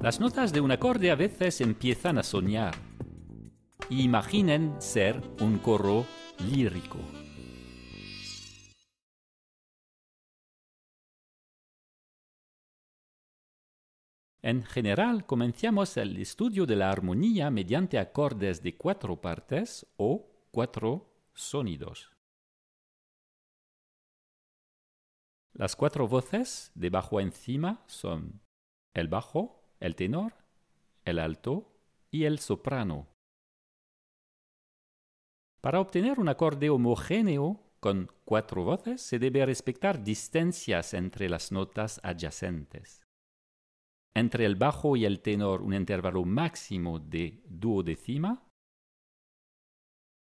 Las notas de un acorde a veces empiezan a soñar. Imaginen ser un coro lírico. En general, comenzamos el estudio de la armonía mediante acordes de cuatro partes o cuatro sonidos. Las cuatro voces de bajo a encima son el bajo, el tenor, el alto y el soprano. Para obtener un acorde homogéneo con cuatro voces se debe respetar distancias entre las notas adyacentes. Entre el bajo y el tenor un intervalo máximo de duodécima,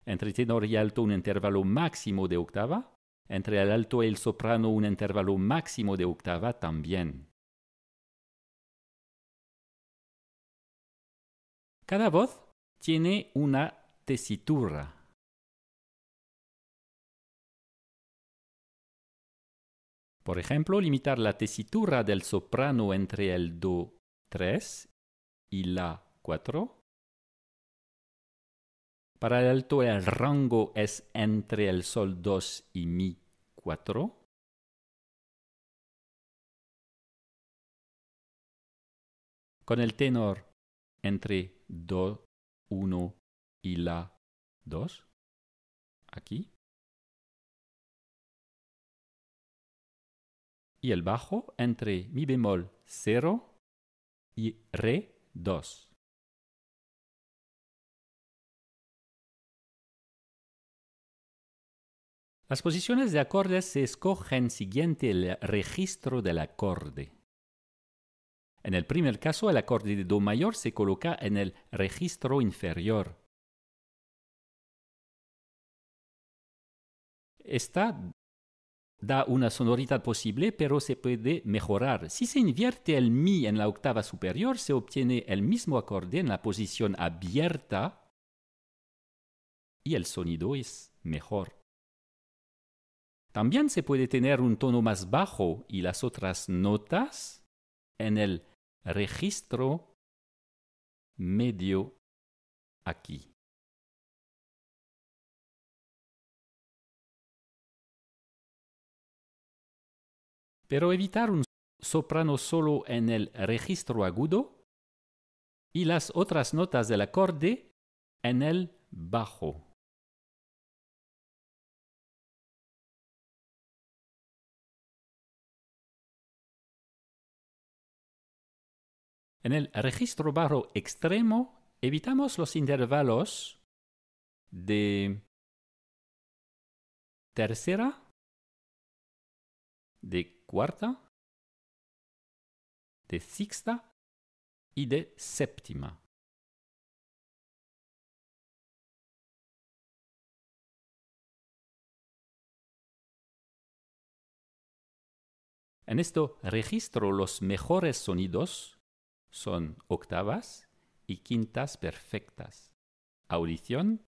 entre tenor y alto un intervalo máximo de octava, entre el alto y el soprano un intervalo máximo de octava también. Cada voz tiene una tesitura. Por ejemplo, limitar la tesitura del soprano entre el do 3 y la 4. Para el alto el rango es entre el sol 2 y mi 4. Con el tenor entre do, 1 y la 2. Aquí. Y el bajo entre mi bemol 0 y re 2. Las posiciones de acordes se escogen siguiente el registro del acorde. En el primer caso, el acorde de Do mayor se coloca en el registro inferior. Esta da una sonoridad posible, pero se puede mejorar. Si se invierte el Mi en la octava superior, se obtiene el mismo acorde en la posición abierta y el sonido es mejor. También se puede tener un tono más bajo y las otras notas en el registro medio aquí. Pero evitar un soprano solo en el registro agudo y las otras notas del acorde en el bajo. En el registro barro extremo evitamos los intervalos de tercera, de cuarta, de sexta y de séptima. En esto registro los mejores sonidos son octavas y quintas perfectas. Audición